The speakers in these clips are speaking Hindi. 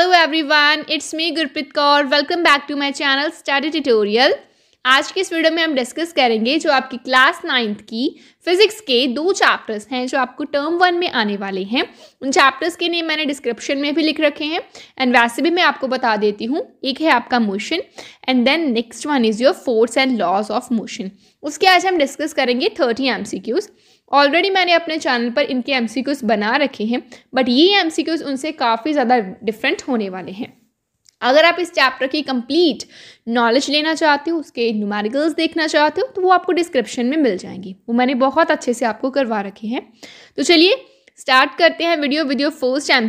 Hello everyone it's me Gurpreet Kaur welcome back to my channel study tutorial आज की इस वीडियो में हम डिस्कस करेंगे जो आपकी क्लास नाइन्थ की फिजिक्स के दो चैप्टर्स हैं जो आपको टर्म वन में आने वाले हैं उन चैप्टर्स के नेम मैंने डिस्क्रिप्शन में भी लिख रखे हैं एंड वैसे भी मैं आपको बता देती हूँ एक है आपका motion and then next one is your force and laws of motion उसके आज हम डिस्कस करेंगे thirty M C Qs already मैंने अपने चैनल पर इनके एम बना रखे हैं बट ये एम उनसे काफ़ी ज़्यादा डिफरेंट होने वाले हैं अगर आप इस चैप्टर की कंप्लीट नॉलेज लेना चाहते हो उसके न्यूमेरिकल्स देखना चाहते हो तो वो आपको डिस्क्रिप्शन में मिल जाएंगी वो मैंने बहुत अच्छे से आपको करवा रखे हैं तो चलिए स्टार्ट करते हैं वीडियो वीडियो फर्स्ट एम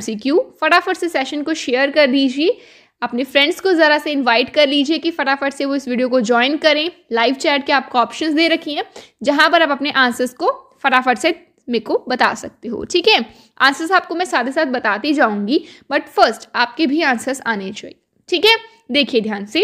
फटाफट से सेशन को शेयर कर दीजिए अपने फ्रेंड्स को ज़रा से इन्वाइट कर लीजिए कि फटाफट से वो इस वीडियो को ज्वाइन करें लाइव चैट के आपको ऑप्शन दे रखी हैं जहाँ पर आप अपने आंसर्स को फटाफट से मेरे को बता सकते हो ठीक है आंसर्स आपको मैं साथ ही साथ बताती जाऊंगी बट फर्स्ट आपके भी आंसर्स आने चाहिए ठीक है देखिए ध्यान से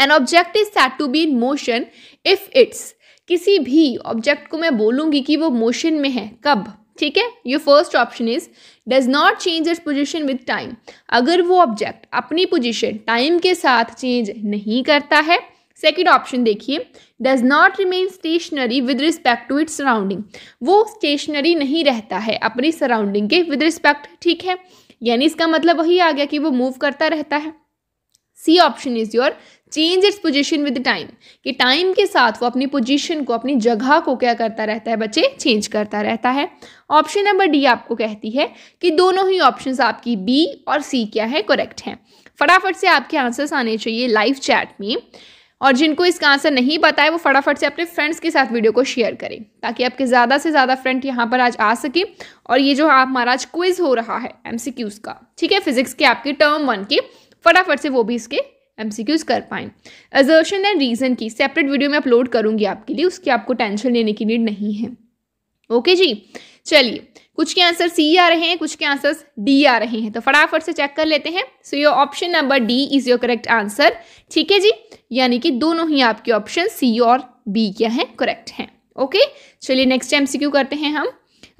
an object is set to be in motion if it's किसी भी ऑब्जेक्ट को मैं बोलूंगी कि वो मोशन में है कब ठीक है ये first option is does not change its position with time अगर वो ऑब्जेक्ट अपनी पोजिशन टाइम के साथ चेंज नहीं करता है सेकेंड ऑप्शन देखिए does not remain stationary with respect to its surrounding वो स्टेशनरी नहीं रहता है अपनी सराउंडिंग के विद रिस्पेक्ट ठीक है यानी इसका मतलब वही आ गया कि वो मूव करता रहता है C option is your change its position with time कि टाइम के साथ वो अपनी पोजिशन को अपनी जगह को क्या करता रहता है बच्चे चेंज करता रहता है ऑप्शन नंबर डी आपको कहती है कि दोनों ही ऑप्शन आपकी बी और सी क्या है करेक्ट हैं फटाफट से आपके आंसर्स आने चाहिए लाइव चैट में और जिनको इसका आंसर नहीं पता है वो फटाफट से अपने फ्रेंड्स के साथ वीडियो को शेयर करें ताकि आपके ज़्यादा से ज़्यादा फ्रेंड यहाँ पर आज आ सके और ये जो आप हमारा आज क्विज हो रहा है एम का ठीक है फिजिक्स के आपके टर्म वन के फटाफट से वो भी इसके एम कर पाएँ एजर्शन एंड रीज़न की सेपरेट वीडियो में अपलोड करूँगी आपके लिए उसकी आपको टेंशन लेने की नीड नहीं है ओके जी चलिए कुछ के आंसर सी आ रहे हैं कुछ के आंसर डी आ रहे हैं तो फटाफट से चेक कर लेते हैं so your option number D is your correct answer ठीक है जी यानी कि दोनों ही आपके ऑप्शन सी और बी क्या है करेक्ट है ओके चलिए नेक्स्ट एमसीक्यू करते हैं हम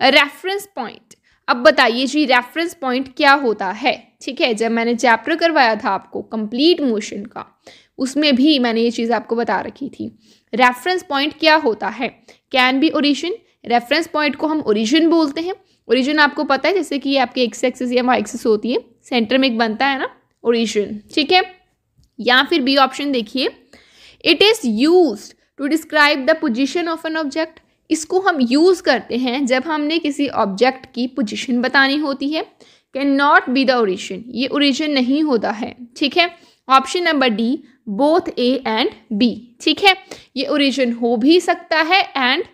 रेफरेंस पॉइंट अब बताइए जी रेफरेंस पॉइंट क्या होता है ठीक है जब मैंने चैप्टर करवाया था आपको कंप्लीट मोशन का उसमें भी मैंने ये चीज़ आपको बता रखी थी रेफरेंस पॉइंट क्या होता है can be origin reference point को हम ओरिजिन बोलते हैं ओरिजिन आपको पता है जैसे कि ये आपके एक्स एक्सेस या वाई एक्सेस होती है सेंटर में एक बनता है ना ओरिजिन ठीक है या फिर बी ऑप्शन देखिए it is use to describe the position of an object इसको हम यूज़ करते हैं जब हमने किसी ऑब्जेक्ट की पोजिशन बतानी होती है can not be the origin ये ओरिजिन नहीं होता है ठीक है option number D both A and B ठीक है ये ओरिजिन हो भी सकता है एंड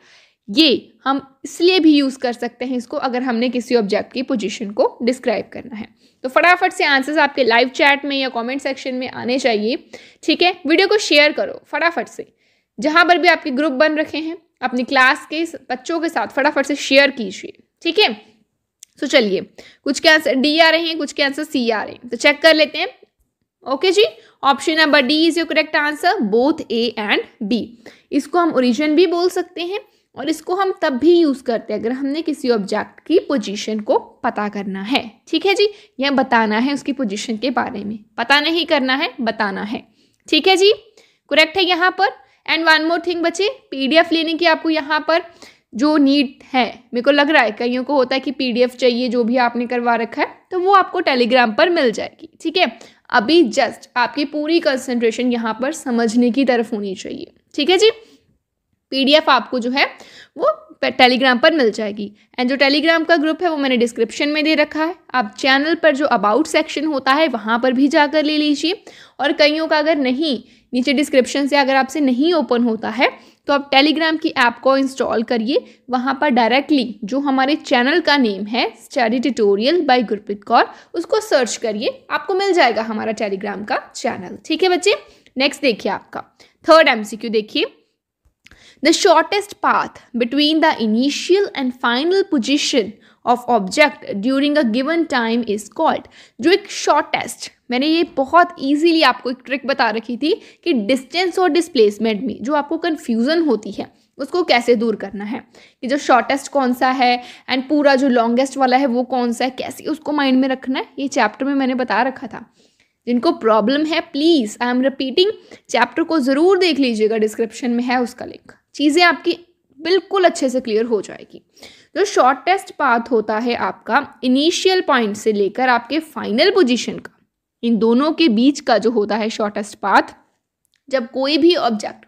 ये हम इसलिए भी यूज़ कर सकते हैं इसको अगर हमने किसी ऑब्जेक्ट की पोजिशन को डिस्क्राइब करना है तो फटाफट से आंसर्स आपके लाइव चैट में या कमेंट सेक्शन में आने चाहिए ठीक है वीडियो को शेयर करो फटाफट से जहाँ पर भी आपके ग्रुप बन रखे हैं अपनी क्लास के बच्चों के साथ फटाफट से शेयर कीजिए ठीक है तो चलिए कुछ के आंसर डी आ रहे हैं कुछ के आंसर सी आ रहे हैं तो चेक कर लेते हैं ओके जी option number D is your correct answer both A and B इसको हम ओरिजिन भी बोल सकते हैं और इसको हम तब भी यूज़ करते हैं अगर हमने किसी ऑब्जेक्ट की पोजीशन को पता करना है ठीक है जी या बताना है उसकी पोजीशन के बारे में पता नहीं करना है बताना है ठीक है जी करेक्ट है यहाँ पर एंड वन मोर थिंग बचे पीडीएफ लेने की आपको यहाँ पर जो नीड है मेरे को लग रहा है कईयों को होता है कि पीडीएफ चाहिए जो भी आपने करवा रखा है तो वो आपको टेलीग्राम पर मिल जाएगी ठीक है अभी जस्ट आपकी पूरी कंसंट्रेशन यहाँ पर समझने की तरफ होनी चाहिए ठीक है जी पीडीएफ आपको जो है वो टेलीग्राम पर मिल जाएगी एंड जो टेलीग्राम का ग्रुप है वो मैंने डिस्क्रिप्शन में दे रखा है आप चैनल पर जो अबाउट सेक्शन होता है वहाँ पर भी जाकर ले लीजिए और कईयों का अगर नहीं नीचे डिस्क्रिप्शन से अगर आपसे नहीं ओपन होता है तो आप टेलीग्राम की ऐप को इंस्टॉल करिए वहाँ पर डायरेक्टली जो हमारे चैनल का नेम है study tutorial by Gurpreet Kaur उसको सर्च करिए आपको मिल जाएगा हमारा टेलीग्राम का चैनल ठीक है बच्चे नेक्स्ट देखिए आपका थर्ड एमसीक्यू देखिए the shortest path between the initial and final position of object during a given time is called जो एक शॉर्टेस्ट मैंने ये बहुत ईजीली आपको एक ट्रिक बता रखी थी कि डिस्टेंस और डिस्प्लेसमेंट में जो आपको कन्फ्यूज़न होती है उसको कैसे दूर करना है कि जो शॉर्टेस्ट कौन सा है एंड पूरा जो लॉन्गेस्ट वाला है वो कौन सा है कैसे उसको माइंड में रखना है ये चैप्टर में मैंने बता रखा था जिनको प्रॉब्लम है please I am repeating chapter को ज़रूर देख लीजिएगा डिस्क्रिप्शन में है उसका लिंक चीज़ें आपकी बिल्कुल अच्छे से क्लियर हो जाएगी जो शॉर्टेस्ट पाथ होता है आपका इनिशियल पॉइंट से लेकर आपके फाइनल पोजिशन का इन दोनों के बीच का जो होता है शॉर्टेस्ट पाथ जब कोई भी ऑब्जेक्ट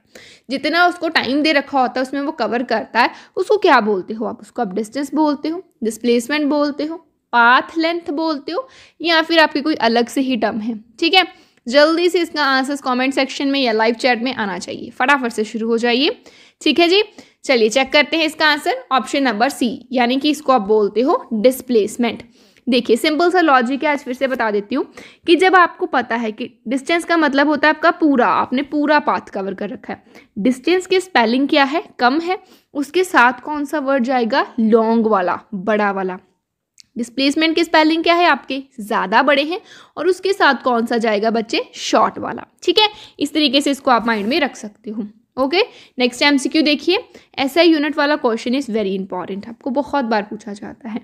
जितना उसको टाइम दे रखा होता है उसमें वो कवर करता है उसको क्या बोलते हो आप उसको आप डिस्टेंस बोलते हो डिस्प्लेसमेंट बोलते हो पाथ लेंथ बोलते हो या फिर आपके कोई अलग से ही टर्म है ठीक है जल्दी से इसका आंसर कमेंट सेक्शन में या लाइव चैट में आना चाहिए फटाफट से शुरू हो जाइए ठीक है जी चलिए चेक करते हैं इसका आंसर ऑप्शन नंबर सी यानी कि इसको आप बोलते हो डिस्प्लेसमेंट देखिए सिंपल सा लॉजिक है आज फिर से बता देती हूँ कि जब आपको पता है कि डिस्टेंस का मतलब होता है आपका पूरा आपने पूरा पाथ कवर कर रखा है डिस्टेंस की स्पेलिंग क्या है कम है उसके साथ कौन सा वर्ड जाएगा लॉन्ग वाला बड़ा वाला डिस्प्लेसमेंट की स्पेलिंग क्या है आपके ज़्यादा बड़े हैं और उसके साथ कौन सा जाएगा बच्चे शॉर्ट वाला ठीक है इस तरीके से इसको आप माइंड में रख सकते हो okay next M C Q देखिए ऐसा यूनिट वाला क्वेश्चन इज़ वेरी इंपॉर्टेंट आपको बहुत बार पूछा जाता है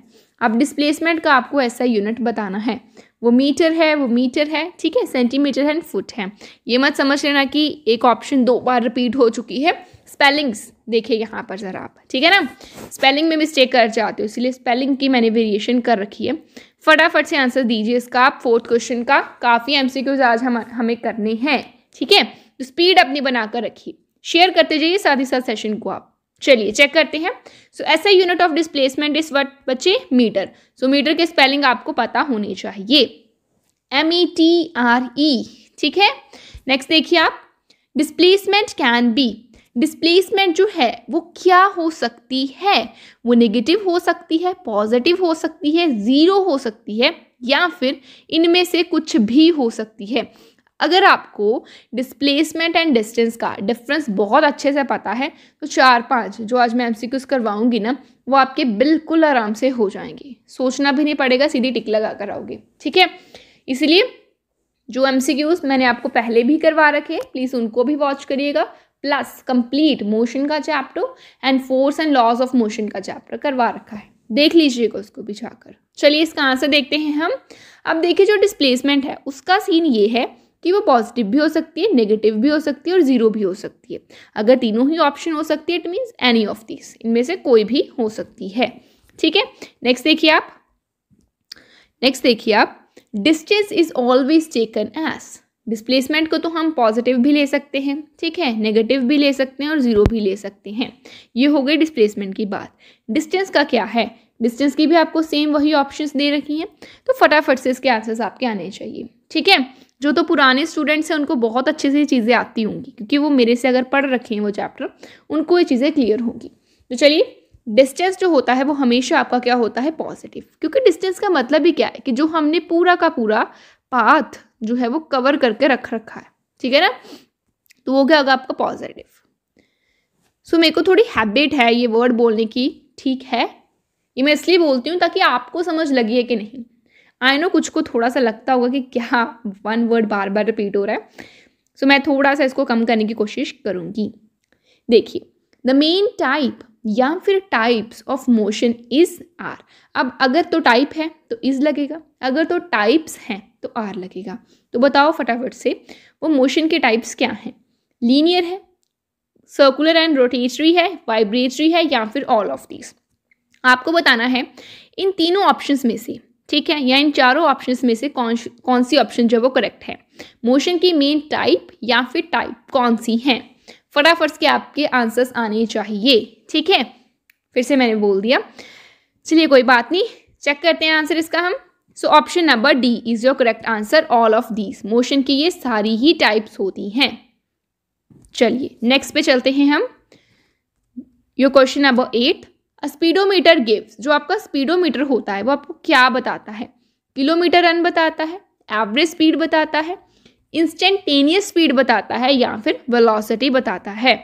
अब डिस्प्लेसमेंट का आपको ऐसा यूनिट बताना है वो मीटर है वो मीटर है ठीक है सेंटीमीटर एंड फुट है ये मत समझ लेना कि एक ऑप्शन दो बार रिपीट हो चुकी है स्पेलिंग्स देखिए यहाँ पर ज़रा आप ठीक है ना स्पेलिंग में मिस्टेक कर जाते हो इसलिए स्पेलिंग की मैंने वेरिएशन कर रखी है फटाफट से आंसर दीजिए इसका आप फोर्थ क्वेश्चन का काफ़ी एम आज हम हमें करने हैं ठीक है तो स्पीड अपनी बनाकर रखिए शेयर करते जाइए साथ ही साथ सेशन को आप चलिए चेक करते हैं सो ऐसा unit of displacement is what बच्चे मीटर सो मीटर के स्पेलिंग आपको पता होने चाहिए M E T R E ठीक है नेक्स्ट देखिए आप डिस्प्लेसमेंट कैन बी डिस्प्लेसमेंट जो है वो क्या हो सकती है वो नेगेटिव हो सकती है पॉजिटिव हो सकती है ज़ीरो हो सकती है या फिर इनमें से कुछ भी हो सकती है अगर आपको डिस्प्लेसमेंट एंड डिस्टेंस का डिफरेंस बहुत अच्छे से पता है तो चार पाँच जो आज मैं एम करवाऊंगी ना वो आपके बिल्कुल आराम से हो जाएंगे सोचना भी नहीं पड़ेगा सीधी टिक लगा कर आओगे ठीक है इसलिए जो एम मैंने आपको पहले भी करवा रखे प्लीज़ उनको भी वॉच करिएगा प्लस कंप्लीट मोशन का chapter and force and laws of motion का चैप्टर करवा रखा है देख लीजिएगा उसको भी जाकर चलिए इसका आंसर देखते हैं हम अब देखिए जो डिस्प्लेसमेंट है उसका सीन ये है कि वो पॉजिटिव भी हो सकती है नेगेटिव भी हो सकती है और ज़ीरो भी हो सकती है अगर तीनों ही ऑप्शन हो सकती है it means any of this इनमें से कोई भी हो सकती है ठीक है नेक्स्ट देखिए आप नेक्स्ट देखिए आप distance is always taken as displacement को तो हम पॉजिटिव भी ले सकते हैं ठीक है नेगेटिव भी ले सकते हैं और ज़ीरो भी ले सकते हैं ये हो गई डिस्प्लेसमेंट की बात डिस्टेंस का क्या है डिस्टेंस की भी आपको सेम वही ऑप्शंस दे रखी हैं तो फटाफट से इसके आंसर्स आपके आने चाहिए ठीक है जो तो पुराने स्टूडेंट्स हैं उनको बहुत अच्छे से ये चीज़ें आती होंगी क्योंकि वो मेरे से अगर पढ़ रखे हैं वो चैप्टर उनको ये चीज़ें क्लियर होंगी तो चलिए डिस्टेंस जो होता है वो हमेशा आपका क्या होता है पॉजिटिव क्योंकि डिस्टेंस का मतलब ही क्या है कि जो हमने पूरा का पूरा पाथ जो है वो कवर करके रख रखा है ठीक है ना तो वो क्या होगा आपका पॉजिटिव सो मेरे को थोड़ी हैबिट है ये वर्ड बोलने की ठीक है ये मैं इसलिए बोलती हूँ ताकि आपको समझ लगी है कि नहीं आई नो कुछ को थोड़ा सा लगता होगा कि क्या वन वर्ड बार बार रिपीट हो रहा है सो so, मैं थोड़ा सा इसको कम करने की कोशिश करूँगी देखिए द मेन टाइप या फिर types of motion is are अब अगर तो टाइप है तो इज लगेगा अगर तो टाइप्स हैं तो आर लगेगा तो बताओ फटाफट से वो मोशन के टाइप्स क्या हैं लीनियर है सर्कुलर एंड रोटेटरी है वाइब्रेटरी है या फिर ऑल ऑफ दीज आपको बताना है इन तीनों ऑप्शंस में से ठीक है या इन चारों ऑप्शंस में से कौन कौन सी ऑप्शन जो वो करेक्ट है मोशन की मेन टाइप या फिर टाइप कौन सी है फटाफट के आपके आंसर्स आने चाहिए ठीक है फिर से मैंने बोल दिया चलिए कोई बात नहीं चेक करते हैं आंसर इसका हम so option number D is your correct answer all of these motion की ये सारी ही टाइप्स होती हैं चलिए नेक्स्ट पे चलते हैं हम your question number eight speedometer gives जो आपका स्पीडोमीटर होता है वो आपको क्या बताता है किलोमीटर रन बताता है एवरेज स्पीड बताता है इंस्टेंटेनियस स्पीड बताता है या फिर वेलोसिटी बताता है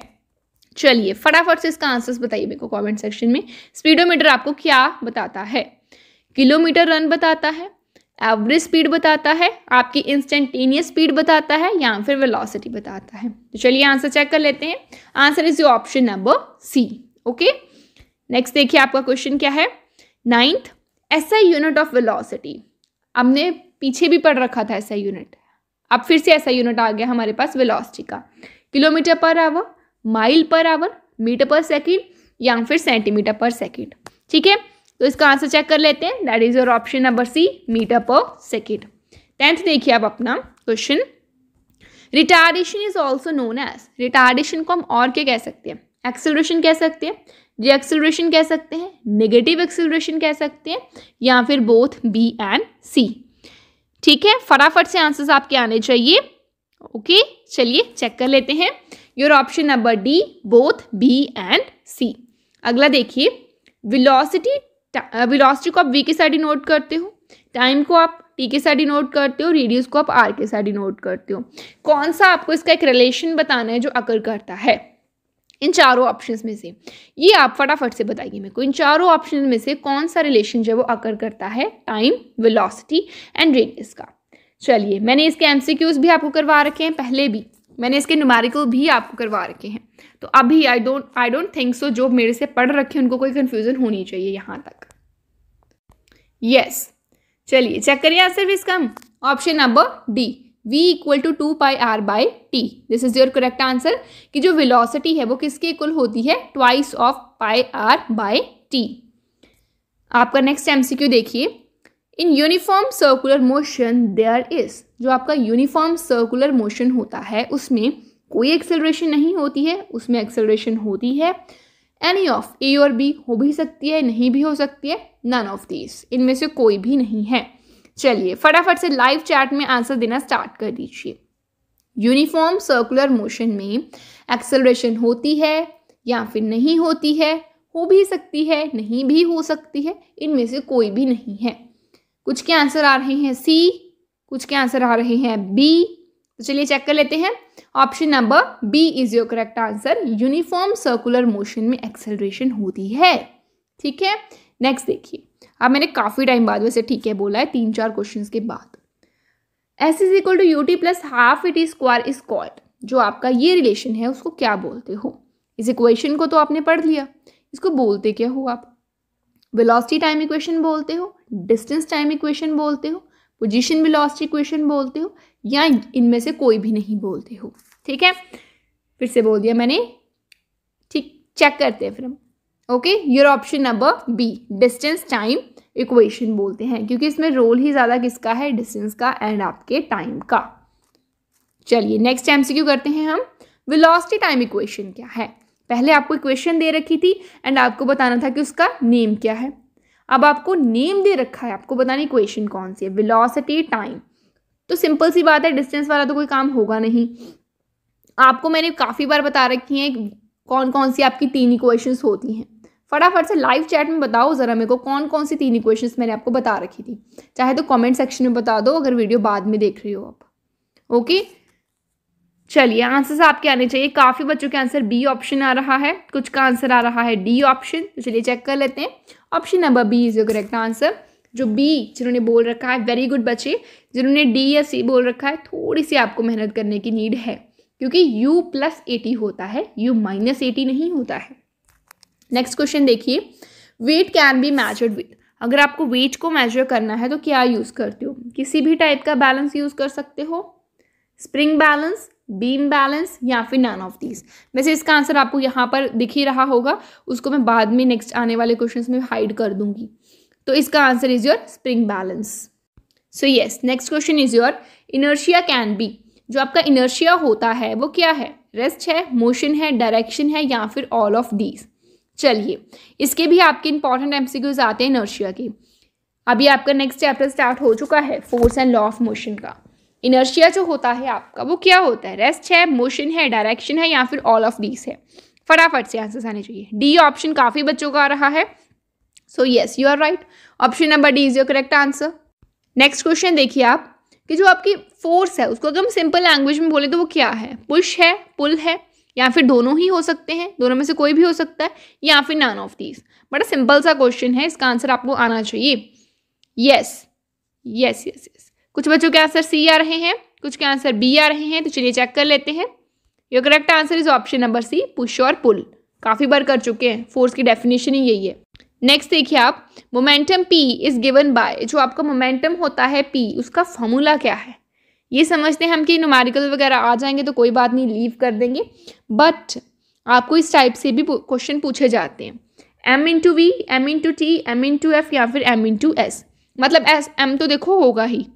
चलिए फटाफट से इसका आंसर बताइए मेरे को कमेंट सेक्शन में स्पीडोमीटर आपको क्या बताता है किलोमीटर रन बताता है एवरेज स्पीड बताता है आपकी इंस्टेंटेनियस स्पीड बताता है या फिर वेलोसिटी बताता है तो चलिए आंसर चेक कर लेते हैं answer is your option number C okay next देखिए आपका क्वेश्चन क्या है नाइन्थ ऐसा यूनिट ऑफ वेलोसिटी हमने पीछे भी पढ़ रखा था ऐसा यूनिट अब फिर से ऐसा यूनिट आ गया हमारे पास वेलोसिटी का kilometre per hour mile per hour metre per second या फिर सेंटीमीटर पर सेकेंड ठीक है तो इसका आंसर चेक कर लेते हैं that is your option number C metre per second tenth देखिए आप अपना question retardation is also known as retardation को हम और क्या कह सकते हैं एक्सेलरेशन कह सकते हैं रिएक्सिलेशन कह सकते हैं नेगेटिव एक्सिलेशन कह सकते हैं या फिर बोथ बी एंड सी ठीक है फटाफट से आंसर्स आपके आने चाहिए ओके चलिए चेक कर लेते हैं your option number D both B and C अगला देखिए विलोसिटी विलोसिटी uh, को आप वी के साथ डिनोट करते हो टाइम को आप टी के साथ डिनोट करते हो रेडियस को आप आर के साथ डिनोट करते हो कौन सा आपको इसका एक रिलेशन बताना है जो अकर करता है इन चारों ऑप्शन में से ये आप फटाफट से बताइए मेरे को इन चारों ऑप्शन में से कौन सा रिलेशन जो है वो अकर करता है टाइम वेलोसिटी एंड रेट इसका चलिए मैंने इसके एमसीक्यूज भी आपको करवा रखे हैं पहले भी मैंने इसके नुमारिकल भी आपको करवा रखे हैं तो अभी I don't I don't think so जो मेरे से पढ़ रखे उनको कोई कन्फ्यूज़न होनी चाहिए यहाँ तक यस yes. चलिए चेक करिए सर्विस इसका option number D v equal to two pi r by t this is your correct answer कि जो वेलोसिटी है वो किसके इक्वल होती है twice of pi r by t आपका नेक्स्ट एमसीक्यू देखिए in uniform circular motion there is जो आपका यूनिफॉर्म सर्कुलर मोशन होता है उसमें कोई एक्सेलरेशन नहीं होती है उसमें एक्सेलरेशन होती है एनी ऑफ ए और बी हो भी सकती है नहीं भी हो सकती है नन ऑफ दीज इनमें से कोई भी नहीं है चलिए फटाफट से लाइव चैट में आंसर देना स्टार्ट कर दीजिए यूनिफॉर्म सर्कुलर मोशन में एक्सेलरेशन होती है या फिर नहीं होती है हो भी सकती है नहीं भी हो सकती है इनमें से कोई भी नहीं है कुछ के आंसर आ रहे हैं सी कुछ के आंसर आ रहे हैं बी तो चलिए चेक कर लेते हैं option number B is your correct answer uniform circular motion में एक्सेलरेशन होती है ठीक है नेक्स्ट देखिए अब मैंने काफ़ी टाइम बाद वैसे ठीक है बोला है तीन चार क्वेश्चन के बाद S is equal to U T plus half it square is called जो आपका ये रिलेशन है उसको क्या बोलते हो इस इक्वेशन को तो आपने पढ़ लिया इसको बोलते क्या हो आप वेलोसिटी टाइम इक्वेशन बोलते हो डिस्टेंस टाइम इक्वेशन बोलते हो पोजिशन वेलोसिटी इक्वेशन बोलते हो या इनमें से कोई भी नहीं बोलते हो ठीक है फिर से बोल दिया मैंने ठीक चेक करते हैं फिर हम okay your option number B distance time equation बोलते हैं क्योंकि इसमें रोल ही ज़्यादा किसका है डिस्टेंस का एंड आपके टाइम का चलिए नेक्स्ट टाइम से क्यों करते हैं हम वेलोसिटी टाइम इक्वेशन क्या है पहले आपको इक्वेशन दे रखी थी एंड आपको बताना था कि उसका नेम क्या है अब आपको नेम दे रखा है आपको बताना इक्वेशन कौन सी है वेलोसिटी टाइम तो सिंपल सी बात है डिस्टेंस वाला तो कोई काम होगा नहीं आपको मैंने काफ़ी बार बता रखी है कौन कौन सी आपकी तीन इक्वेशन होती हैं फटाफट से लाइव चैट में बताओ ज़रा मेरे को कौन कौन सी तीन इक्वेशन मैंने आपको बता रखी थी चाहे तो कॉमेंट सेक्शन में बता दो अगर वीडियो बाद में देख रही हो आप ओके चलिए आंसर्स आपके आने चाहिए काफ़ी बच्चों के आंसर बी ऑप्शन आ रहा है कुछ का आंसर आ रहा है डी ऑप्शन तो चलिए चेक कर लेते हैं option number B is your correct answer जो बी जिन्होंने बोल रखा है वेरी गुड बच्चे जिन्होंने डी या सी बोल रखा है थोड़ी सी आपको मेहनत करने की नीड है क्योंकि यू प्लस एटी होता है यू माइनस एटी नहीं होता है नेक्स्ट क्वेश्चन देखिए weight can be measured with अगर आपको वेट को मेजर करना है तो क्या यूज़ करते हो किसी भी टाइप का बैलेंस यूज़ कर सकते हो स्प्रिंग बैलेंस बीम बैलेंस या फिर नन ऑफ दीज वैसे इसका आंसर आपको यहाँ पर दिख ही रहा होगा उसको मैं बाद में नेक्स्ट आने वाले क्वेश्चन में हाइड कर दूंगी तो इसका answer is your spring balance so yes next question is your inertia can be जो आपका इनर्शिया होता है वो क्या है रेस्ट है मोशन है डायरेक्शन है या फिर ऑल ऑफ दीज चलिए इसके भी आपके इंपॉर्टेंट एमसीक्यूज आते हैं इनर्शिया के अभी आपका नेक्स्ट चैप्टर स्टार्ट हो चुका है force and law of motion का इनर्शिया जो होता है आपका वो क्या होता है रेस्ट है मोशन है डायरेक्शन है या फिर ऑल ऑफ दीज है फटाफट से आंसर आने चाहिए डी ऑप्शन काफ़ी बच्चों का आ रहा है so yes you are right option number D is your correct answer next question देखिए आप कि जो आपकी फोर्स है उसको अगर हम सिंपल लैंग्वेज में बोले तो वो क्या है पुश है पुल है या फिर दोनों ही हो सकते हैं दोनों में से कोई भी हो सकता है या फिर नान ऑफ दीज बड़ा सिंपल सा क्वेश्चन है इसका आंसर आपको आना चाहिए यस यस यस यस कुछ बच्चों के आंसर सी आ रहे हैं कुछ के आंसर बी आ रहे हैं तो चलिए चेक कर लेते हैं your correct answer is option number C push और पुल काफ़ी बार कर चुके हैं फोर्स की डेफिनेशन ही यही है नेक्स्ट देखिए आप momentum P is given by जो आपका मोमेंटम होता है पी उसका फॉर्मूला क्या है ये समझते हैं हम कि नुमारिकल वगैरह आ जाएंगे तो कोई बात नहीं लीव कर देंगे बट आपको इस टाइप से भी क्वेश्चन पूछे जाते हैं M into V M into T M into F या फिर एम इन टू एस मतलब एस एम तो देखो होगा ही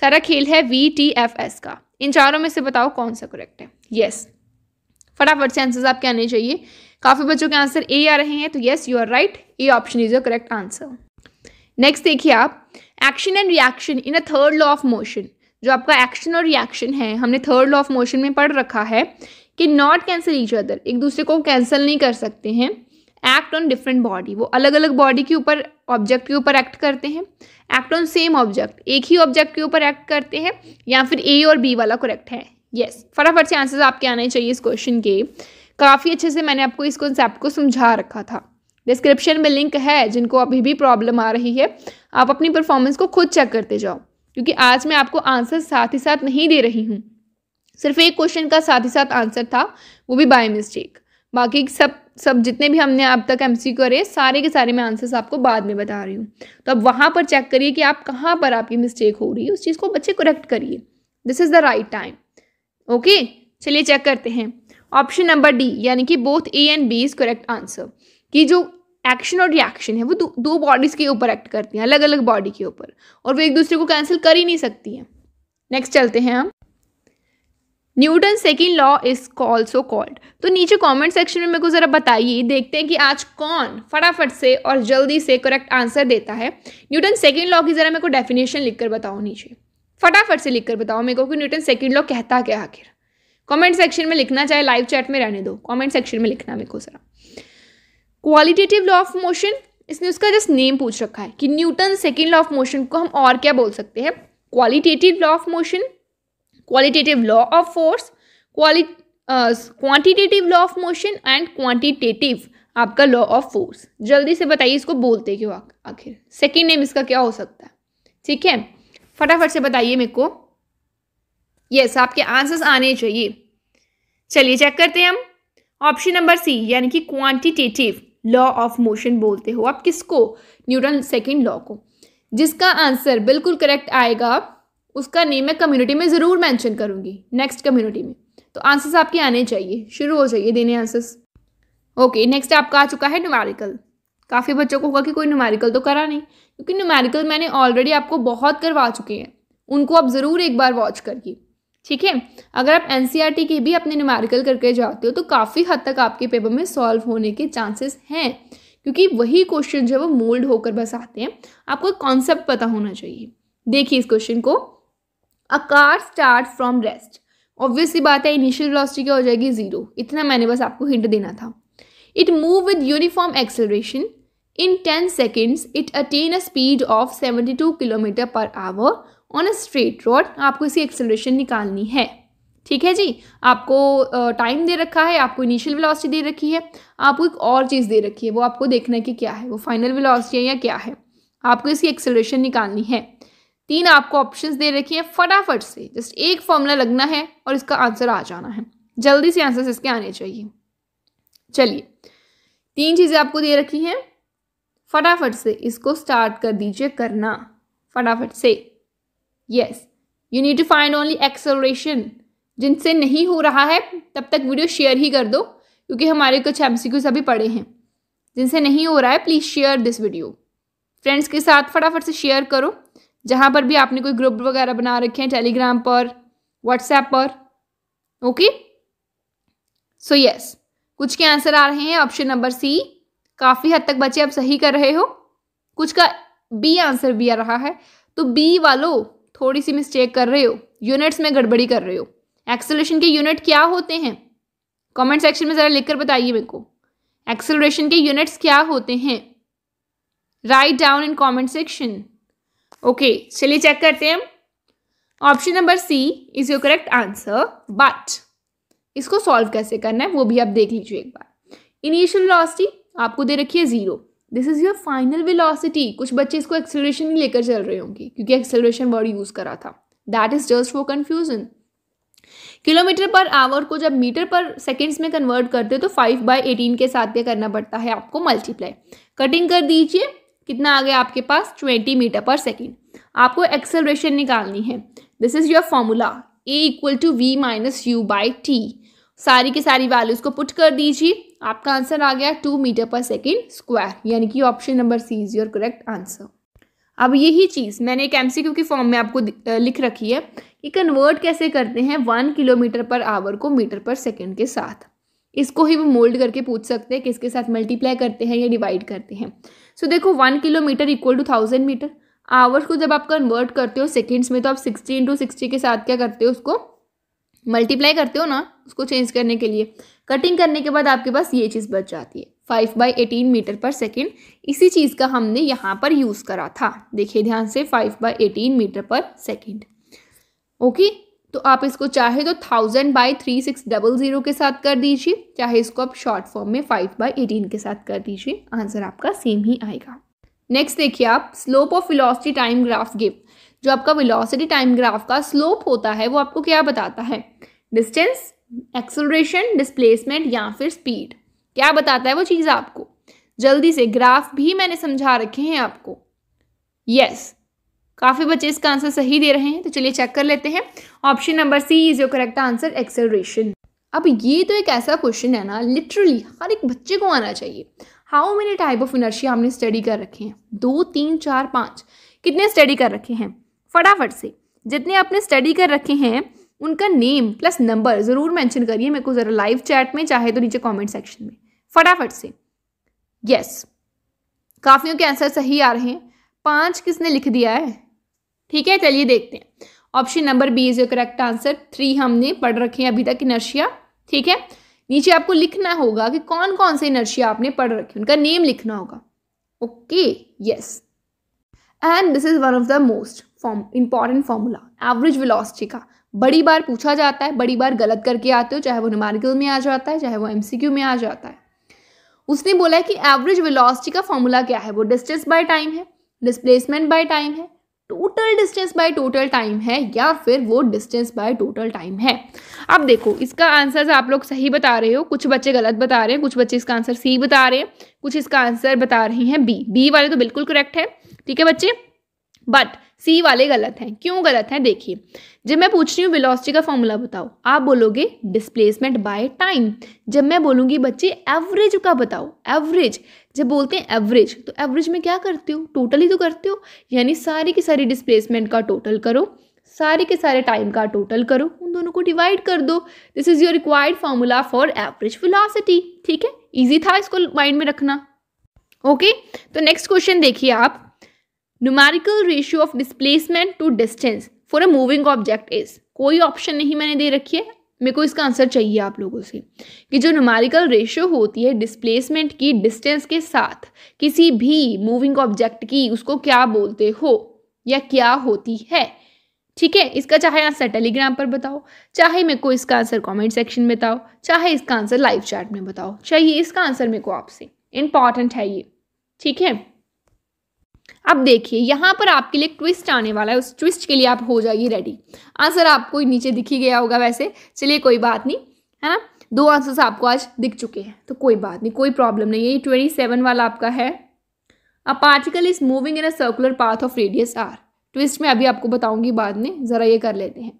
सारा खेल है वी टी एफ एस का इन चारों में से बताओ कौन सा करेक्ट है यस फटाफट से आंसर आपके आने चाहिए काफ़ी बच्चों के आंसर ए आ रहे हैं तो yes you are right A option is a correct answer next देखिए आप action and reaction in a third law of motion जो आपका एक्शन और रिएक्शन है हमने थर्ड लॉ ऑफ मोशन में पढ़ रखा है कि नॉट कैंसिल ईच अदर एक दूसरे को कैंसिल नहीं कर सकते हैं एक्ट ऑन डिफरेंट बॉडी वो अलग अलग बॉडी के ऊपर ऑब्जेक्ट के ऊपर एक्ट करते हैं एक्ट ऑन सेम ऑब्जेक्ट एक ही ऑब्जेक्ट के ऊपर एक्ट करते हैं या फिर ए और बी वाला करेक्ट है यस फटाफट से आंसर आपके आने चाहिए इस क्वेश्चन के काफ़ी अच्छे से मैंने आपको इस कॉन्सेप्ट को समझा रखा था डिस्क्रिप्शन में लिंक है जिनको अभी भी प्रॉब्लम आ रही है आप अपनी परफॉर्मेंस को खुद चेक करते जाओ क्योंकि आज मैं आपको आंसर साथ ही साथ नहीं दे रही हूँ सिर्फ एक क्वेश्चन का साथ ही साथ आंसर था वो भी बाय मिस्टेक बाकी सब सब जितने भी हमने अब तक एम सी करे सारे के सारे मैं आंसर्स आपको बाद में बता रही हूँ तो अब वहाँ पर चेक करिए कि आप कहाँ पर आपकी मिस्टेक हो रही है उस चीज़ को बच्चे करेक्ट करिए this is the right time okay चलिए चेक करते हैं ऑप्शन नंबर डी यानी कि both A and B is correct answer कि जो एक्शन और रिएक्शन है वो दो दो बॉडीज़ के ऊपर एक्ट करती हैं अलग अलग बॉडी के ऊपर और वो एक दूसरे को कैंसिल कर ही नहीं सकती हैं नेक्स्ट चलते हैं हम Newton second law is also called तो नीचे कमेंट सेक्शन में मेरे को ज़रा बताइए देखते हैं कि आज कौन फटाफट से और जल्दी से करेक्ट आंसर देता है न्यूटन सेकेंड लॉ की ज़रा मेरे को डेफिनेशन लिख कर बताओ नीचे फटाफट से लिख कर बताओ मेरे को कि न्यूटन सेकेंड लॉ कहता क्या आखिर कमेंट सेक्शन में लिखना चाहे लाइव चैट में रहने दो कमेंट सेक्शन में लिखना मेरे को ज़रा क्वालिटेटिव लॉ ऑफ मोशन इसने उसका जस्ट नेम पूछ रखा है कि Newton second law of motion को हम और क्या बोल सकते हैं qualitative law of motion qualitative law of force quantitative law of motion and quantitative आपका लॉ ऑफ फोर्स जल्दी से बताइए इसको बोलते क्यों आखिर सेकेंड नेम इसका क्या हो सकता है ठीक है फटाफट से बताइए मेरे को यस yes, आपके आंसर्स आने चाहिए चलिए चेक करते हैं हम ऑप्शन नंबर सी यानी कि क्वांटिटेटिव लॉ ऑफ मोशन बोलते हो आप किसको न्यूटन सेकेंड लॉ को जिसका आंसर बिल्कुल करेक्ट आएगा उसका नेम मैं कम्युनिटी में ज़रूर मेंशन करूँगी नेक्स्ट कम्युनिटी में तो आंसर्स आपके आने चाहिए शुरू हो जाइए देने आंसर्स ओके नेक्स्ट आपका आ चुका है न्यूमेरिकल काफ़ी बच्चों को होगा कि कोई न्यूमेरिकल तो करा नहीं क्योंकि न्यूमेरिकल मैंने ऑलरेडी आपको बहुत करवा चुके हैं उनको आप ज़रूर एक बार वॉच करिए ठीक है अगर आप एन e के भी अपने न्यूमेरिकल करके जाते हो तो काफ़ी हद तक आपके पेपर में सॉल्व होने के चांसेस हैं क्योंकि वही क्वेश्चन जो है वो मोल्ड होकर बस आते हैं आपको कॉन्सेप्ट पता होना चाहिए देखिए इस क्वेश्चन को a car start from rest obviously बात है इनिशियल वेलोसिटी क्या हो जाएगी जीरो इतना मैंने बस आपको हिंट देना था it move with uniform acceleration in ten seconds it attain a speed of seventy two kilometer per hour on a straight road आपको इसकी एक्सेलरेशन निकालनी है ठीक है जी आपको टाइम दे रखा है आपको इनिशियल वेलोसिटी दे रखी है आपको एक और चीज़ दे रखी है वो आपको देखना है कि क्या है वो फाइनल वेलोसिटी है या क्या है आपको इसकी एक्सेलरेशन निकालनी है तीन आपको ऑप्शंस दे रखी हैं फटाफट से जस्ट एक फॉर्मूला लगना है और इसका आंसर आ जाना है जल्दी से आंसर इसके आने चाहिए चलिए तीन चीज़ें आपको दे रखी हैं फटाफट से इसको स्टार्ट कर दीजिए करना फटाफट से yes you need to find only acceleration जिनसे नहीं हो रहा है तब तक वीडियो शेयर ही कर दो क्योंकि हमारे कुछ एम अभी पड़े हैं जिनसे नहीं हो रहा है please share this video friends के साथ फटाफट से शेयर करो जहाँ पर भी आपने कोई ग्रुप वगैरह बना रखे हैं टेलीग्राम पर व्हाट्सएप पर ओके सो यस कुछ के आंसर आ रहे हैं ऑप्शन नंबर सी काफ़ी हद तक बच्चे आप सही कर रहे हो कुछ का बी आंसर भी आ रहा है तो बी वालों थोड़ी सी मिस्टेक कर रहे हो यूनिट्स में गड़बड़ी कर रहे हो एक्सेलेशन के यूनिट क्या होते हैं कमेंट सेक्शन में ज़रा लिखकर बताइए मेरे को एक्सेलरेशन के यूनिट्स क्या होते हैं write down in comment section okay चलिए चेक करते हैं option number C is your correct answer but इसको सॉल्व कैसे करना है वो भी आप देख लीजिए एक बार इनिशियल वेलोसिटी आपको दे रखी है zero this is your final velocity कुछ बच्चे इसको एक्सेलरेशन ही लेकर चल रहे होंगे क्योंकि एक्सेलरेशन वर्ड यूज़ करा था that is just for confusion kilometer per hour को जब मीटर पर सेकेंड्स में कन्वर्ट करते तो फाइव बाई एटीन के साथ ये करना पड़ता है आपको मल्टीप्लाई कटिंग कर दीजिए कितना आ गया आपके पास ट्वेंटी मीटर पर सेकेंड आपको एक्सेलरेशन निकालनी है this is your formula A equal to V minus U by T सारी की सारी वैल्यूज़ को पुट कर दीजिए आपका आंसर आ गया two meter per second square यानी कि option number C is your correct answer अब यही चीज़ मैंने एक क्यू की फॉर्म में आपको लिख रखी है कि कन्वर्ट कैसे करते हैं वन किलोमीटर पर आवर को मीटर पर सेकेंड के साथ इसको ही वो मोल्ड करके पूछ सकते हैं किसके साथ मल्टीप्लाई करते हैं या डिवाइड करते हैं सो so, देखो one kilometer equal to thousand meter hours को जब आप कन्वर्ट करते हो सेकेंड्स में तो आप सिक्सटी इंटू सिक्सटी के साथ क्या करते हो उसको मल्टीप्लाई करते हो ना उसको चेंज करने के लिए कटिंग करने के बाद आपके पास ये चीज़ बच जाती है five by eighteen meter per second इसी चीज़ का हमने यहाँ पर यूज़ करा था देखिए ध्यान से five by eighteen meter per second okay तो आप इसको चाहे तो thousand by three six double zero के साथ कर दीजिए चाहे इसको आप शॉर्ट फॉर्म में फाइव बाई एटीन के साथ कर दीजिए आंसर आपका सेम ही आएगा नेक्स्ट देखिए आप slope of velocity time graph give जो आपका विलोसिटी टाइम ग्राफ का स्लोप होता है वो आपको क्या बताता है डिस्टेंस एक्सलोरेशन डिस्प्लेसमेंट या फिर स्पीड क्या बताता है वो चीज़ आपको जल्दी से ग्राफ भी मैंने समझा रखे हैं आपको यस yes, काफ़ी बच्चे इसका आंसर सही दे रहे हैं तो चलिए चेक कर लेते हैं option number C is your correct answer acceleration अब ये तो एक ऐसा क्वेश्चन है ना लिटरली हर एक बच्चे को आना चाहिए how many type of inertia आपने स्टडी कर रखे हैं दो तीन चार पाँच कितने स्टडी कर रखे हैं फटाफट से जितने आपने स्टडी कर रखे हैं उनका नेम प्लस नंबर ज़रूर मेंशन करिए मेरे को ज़रा लाइव चैट में चाहे तो नीचे कमेंट सेक्शन में फटाफट से यस काफ़ियों के आंसर सही आ रहे हैं पांच किसने लिख दिया है ठीक है चलिए देखते हैं option number B is your correct answer three हमने पढ़ रखे हैं अभी तक इनर्शिया ठीक है नीचे आपको लिखना होगा कि कौन कौन से इनर्शिया आपने पढ़ रखे उनका नेम लिखना होगा okay yes and this is one of the most form important formula average velocity का बड़ी बार पूछा जाता है बड़ी बार गलत करके आते हो चाहे वो न्यूमारिकल में आ जाता है चाहे वो एमसीक्यू में आ जाता है उसने बोला है कि एवरेज वेलोसिटी का फॉर्मूला क्या है वो डिस्टेंस बाय टाइम है डिस्प्लेसमेंट बाय टाइम है total distance by total time है या फिर वो डिस्टेंस बाय टोटल टाइम है अब देखो इसका आंसर आप लोग सही बता रहे हो कुछ बच्चे गलत बता रहे हैं कुछ बच्चे इसका आंसर सी बता रहे हैं कुछ इसका आंसर बता रहे हैं बी बी वाले तो बिल्कुल करेक्ट है ठीक है बच्चे बट सी वाले गलत हैं क्यों गलत हैं देखिए जब मैं पूछ रही हूँ वेलोसिटी का फॉर्मूला बताओ आप बोलोगे डिस्प्लेसमेंट बाय टाइम जब मैं बोलूँगी बच्चे एवरेज का बताओ एवरेज जब बोलते हैं एवरेज तो एवरेज में क्या करते हो टोटल ही तो करते हो यानी सारी की सारी डिस्प्लेसमेंट का टोटल करो सारे के सारे टाइम का टोटल करो उन दोनों को डिवाइड कर दो this is your required formula for average velocity ठीक है ईजी था इसको माइंड में रखना ओके okay? तो नेक्स्ट क्वेश्चन देखिए आप numerical ratio of displacement to distance for a moving object is कोई ऑप्शन नहीं मैंने दे रखी है मेरे को इसका आंसर चाहिए आप लोगों से कि जो न्यूमेरिकल रेशियो होती है डिस्प्लेसमेंट की डिस्टेंस के साथ किसी भी मूविंग ऑब्जेक्ट की उसको क्या बोलते हो या क्या होती है ठीक है इसका चाहे आंसर टेलीग्राम पर बताओ चाहे मेरे को इसका आंसर कमेंट सेक्शन में बताओ चाहे इसका आंसर लाइव चैट में बताओ चाहिए इसका आंसर मेरे को आपसे इंपॉर्टेंट है ये ठीक है अब देखिए यहाँ पर आपके लिए ट्विस्ट आने वाला है उस ट्विस्ट के लिए आप हो जाइए रेडी आंसर आपको नीचे दिख ही गया होगा वैसे चलिए कोई बात नहीं है ना दो आंसर्स आपको आज दिख चुके हैं तो कोई बात नहीं कोई प्रॉब्लम नहीं है ये ट्वेंटी सेवन वाला आपका है a particle is moving in a circular path of radius R twist में अभी आपको बताऊंगी बाद में ज़रा ये कर लेते हैं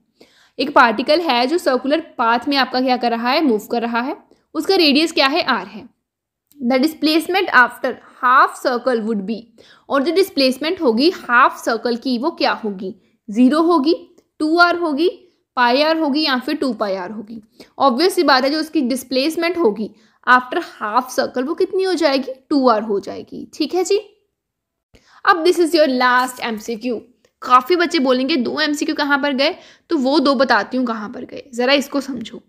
एक पार्टिकल है जो सर्कुलर पाथ में आपका क्या कर रहा है मूव कर रहा है उसका रेडियस क्या है आर है the displacement after half circle would be और जो डिस्प्लेसमेंट होगी हाफ सर्कल की वो क्या होगी जीरो होगी टू आर होगी पाई आर होगी या फिर टू पाई आर होगी ऑब्वियस ये बात है जो उसकी डिस्प्लेसमेंट होगी आफ्टर हाफ सर्कल वो कितनी हो जाएगी टू आर हो जाएगी ठीक है जी अब this is your last MCQ काफ़ी बच्चे बोलेंगे दो एमसीक्यू कहाँ पर गए तो वो दो बताती हूँ कहाँ पर गए ज़रा इसको समझो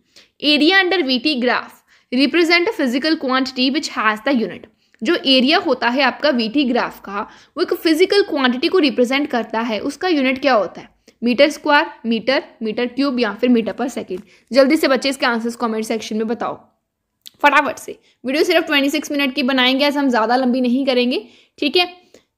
area under VT graph represent a physical quantity which has the unit जो एरिया होता है आपका टी ग्राफ का वो एक फिजिकल क्वांटिटी को रिप्रेजेंट करता है उसका यूनिट क्या होता है meter square meter meter cube या फिर मीटर पर सेकेंड जल्दी से बच्चे इसके आंसर्स कमेंट सेक्शन में बताओ फटाफट से वीडियो सिर्फ ट्वेंटी सिक्स मिनट की बनाएंगे ऐसा हम ज़्यादा लंबी नहीं करेंगे ठीक है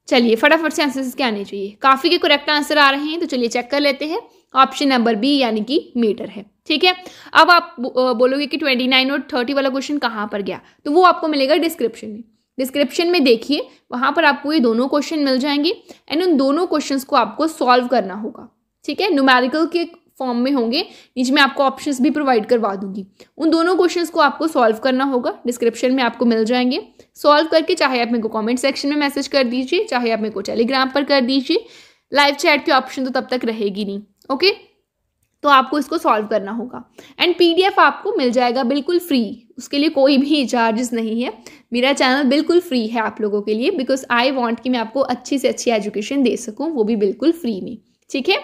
चलिए फटाफट से आंसर्स इसके आने चाहिए काफ़ी के करेक्ट आंसर आ रहे हैं तो चलिए चेक कर लेते हैं ऑप्शन नंबर बी यानी कि मीटर है ठीक है अब आप बोलोगे कि नाइन और थर्टी वाला क्वेश्चन कहाँ पर गया तो वो आपको मिलेगा डिस्क्रिप्शन में डिस्क्रिप्शन में देखिए वहाँ पर आपको ये दोनों क्वेश्चन मिल जाएंगे एंड उन दोनों क्वेश्चंस को आपको सॉल्व करना होगा ठीक है न्यूमेरिकल के फॉर्म में होंगे नीचे मैं आपको ऑप्शंस भी प्रोवाइड करवा दूंगी उन दोनों क्वेश्चंस को आपको सॉल्व करना होगा डिस्क्रिप्शन में आपको मिल जाएंगे सॉल्व करके चाहे आप मेरे को कॉमेंट सेक्शन में मैसेज कर दीजिए चाहे आप मेरे को टेलीग्राम पर कर दीजिए लाइव चैट की ऑप्शन तो तब तक रहेगी नहीं ओके तो आपको इसको सॉल्व करना होगा एंड पीडीएफ आपको मिल जाएगा बिल्कुल फ्री उसके लिए कोई भी चार्जेस नहीं है मेरा चैनल बिल्कुल फ्री है आप लोगों के लिए बिकॉज आई वॉन्ट कि मैं आपको अच्छी से अच्छी एजुकेशन दे सकूँ वो भी बिल्कुल फ्री में ठीक है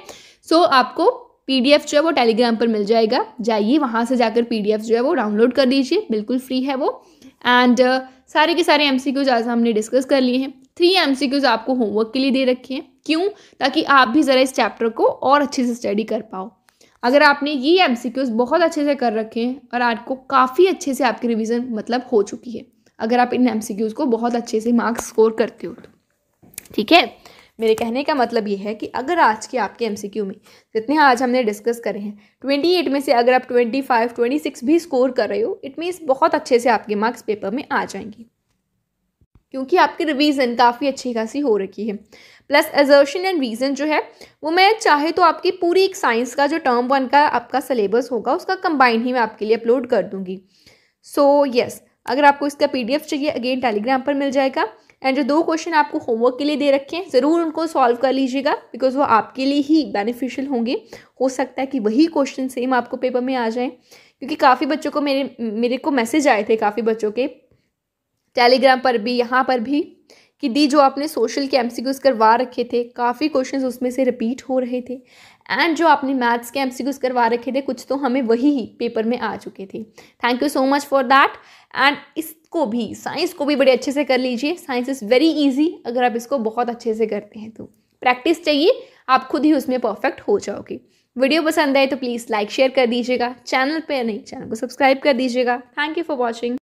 सो आपको पीडीएफ जो है वो टेलीग्राम पर मिल जाएगा जाइए वहाँ से जाकर पीडीएफ जो है वो डाउनलोड कर लीजिए बिल्कुल फ्री है वो एंड uh, सारे के सारे एम सी क्यूज आज हमने डिस्कस कर लिए हैं थ्री एम सी क्यूज आपको होमवर्क के लिए दे रखे हैं क्यों ताकि आप भी ज़रा इस चैप्टर को और अच्छे से स्टडी कर पाओ अगर आपने ये एम बहुत अच्छे से कर रखे हैं और आपको काफ़ी अच्छे से आपकी रिविज़न मतलब हो चुकी है अगर आप इन एम को बहुत अच्छे से मार्क्स स्कोर करते हो तो ठीक है मेरे कहने का मतलब ये है कि अगर आज के आपके एम में जितने आज हमने डिस्कस करे हैं ट्वेंटी एट में से अगर आप ट्वेंटी फाइव ट्वेंटी सिक्स भी स्कोर कर रहे हो इट मीन्स बहुत अच्छे से आपके मार्क्स पेपर में आ जाएंगे क्योंकि आपकी रिवीजन काफ़ी अच्छी खासी हो रखी है प्लस एजर्शन एंड रीज़न जो है वो मैं चाहे तो आपकी पूरी एक साइंस का जो टर्म वन का आपका सिलेबस होगा उसका कंबाइन ही मैं आपके लिए अपलोड कर दूँगी सो so, यस yes, अगर आपको इसका पीडीएफ चाहिए अगेन टेलीग्राम पर मिल जाएगा एंड जो दो क्वेश्चन आपको होमवर्क के लिए दे रखे हैं ज़रूर उनको सॉल्व कर लीजिएगा बिकॉज वो आपके लिए ही बेनिफिशियल होंगे हो सकता है कि वही क्वेश्चन सेम आपको पेपर में आ जाए क्योंकि काफ़ी बच्चों को मेरे मेरे को मैसेज आए थे काफ़ी बच्चों के टेलीग्राम पर भी यहाँ पर भी कि दी जो आपने सोशल के एमसीक्यूज करवा रखे थे काफ़ी क्वेश्चंस उसमें से रिपीट हो रहे थे एंड जो आपने मैथ्स के एमसीक्यूज करवा रखे थे कुछ तो हमें वही ही पेपर में आ चुके थे thank you so much for that and इसको भी साइंस को भी बड़े अच्छे से कर लीजिए साइंस इज़ वेरी ईजी अगर आप इसको बहुत अच्छे से करते हैं तो प्रैक्टिस चाहिए आप खुद ही उसमें परफेक्ट हो जाओगे वीडियो पसंद आए तो प्लीज़ लाइक शेयर कर दीजिएगा चैनल पर नहीं चैनल को सब्सक्राइब कर दीजिएगा थैंक यू फॉर वॉचिंग